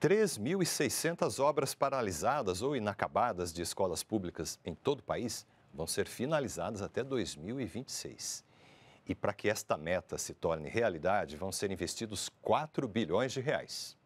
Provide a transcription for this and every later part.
3.600 obras paralisadas ou inacabadas de escolas públicas em todo o país vão ser finalizadas até 2026. E para que esta meta se torne realidade, vão ser investidos 4 bilhões de reais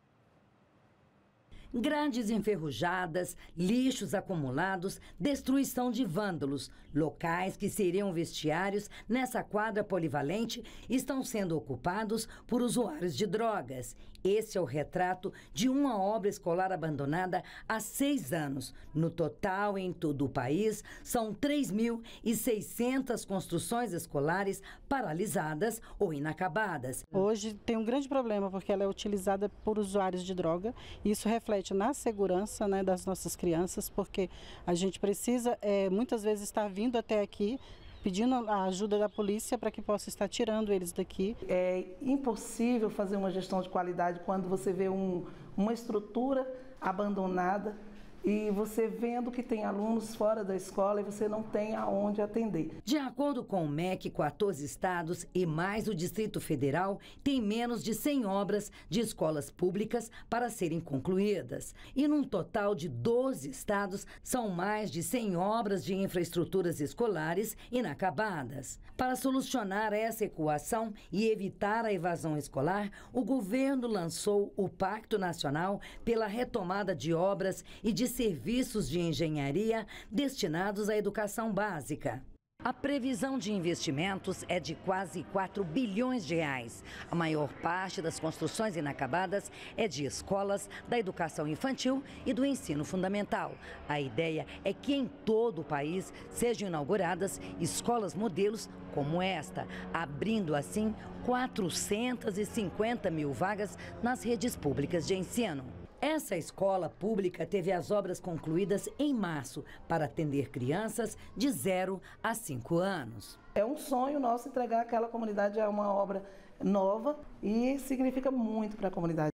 grandes enferrujadas, lixos acumulados, destruição de vândalos. Locais que seriam vestiários nessa quadra polivalente estão sendo ocupados por usuários de drogas. Esse é o retrato de uma obra escolar abandonada há seis anos. No total, em todo o país, são 3.600 construções escolares paralisadas ou inacabadas. Hoje tem um grande problema porque ela é utilizada por usuários de droga e isso reflete reflete na segurança né, das nossas crianças, porque a gente precisa é, muitas vezes estar vindo até aqui pedindo a ajuda da polícia para que possa estar tirando eles daqui. É impossível fazer uma gestão de qualidade quando você vê um, uma estrutura abandonada e você vendo que tem alunos fora da escola e você não tem aonde atender. De acordo com o MEC, 14 estados e mais o Distrito Federal têm menos de 100 obras de escolas públicas para serem concluídas. E num total de 12 estados, são mais de 100 obras de infraestruturas escolares inacabadas. Para solucionar essa equação e evitar a evasão escolar, o governo lançou o Pacto Nacional pela Retomada de Obras e de serviços de engenharia destinados à educação básica. A previsão de investimentos é de quase 4 bilhões de reais. A maior parte das construções inacabadas é de escolas, da educação infantil e do ensino fundamental. A ideia é que em todo o país sejam inauguradas escolas modelos como esta, abrindo assim 450 mil vagas nas redes públicas de ensino. Essa escola pública teve as obras concluídas em março para atender crianças de 0 a 5 anos. É um sonho nosso entregar aquela comunidade a uma obra nova e significa muito para a comunidade.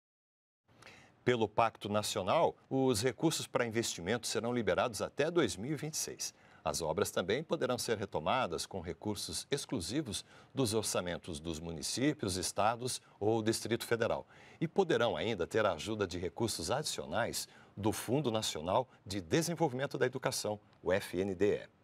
Pelo Pacto Nacional, os recursos para investimentos serão liberados até 2026. As obras também poderão ser retomadas com recursos exclusivos dos orçamentos dos municípios, estados ou Distrito Federal e poderão ainda ter a ajuda de recursos adicionais do Fundo Nacional de Desenvolvimento da Educação, o FNDE.